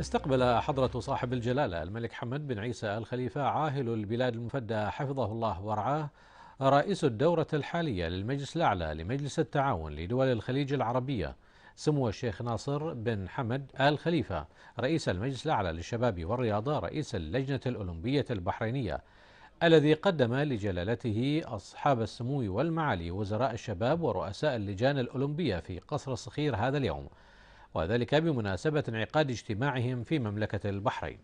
استقبل حضرة صاحب الجلالة الملك حمد بن عيسى الخليفة عاهل البلاد المفدى حفظه الله ورعاه رئيس الدورة الحالية للمجلس الأعلى لمجلس التعاون لدول الخليج العربية سمو الشيخ ناصر بن حمد آل خليفة رئيس المجلس الأعلى للشباب والرياضة رئيس اللجنة الأولمبية البحرينية الذي قدم لجلالته أصحاب السمو والمعالي وزراء الشباب ورؤساء اللجان الأولمبية في قصر الصخير هذا اليوم وذلك بمناسبة انعقاد اجتماعهم في مملكة البحرين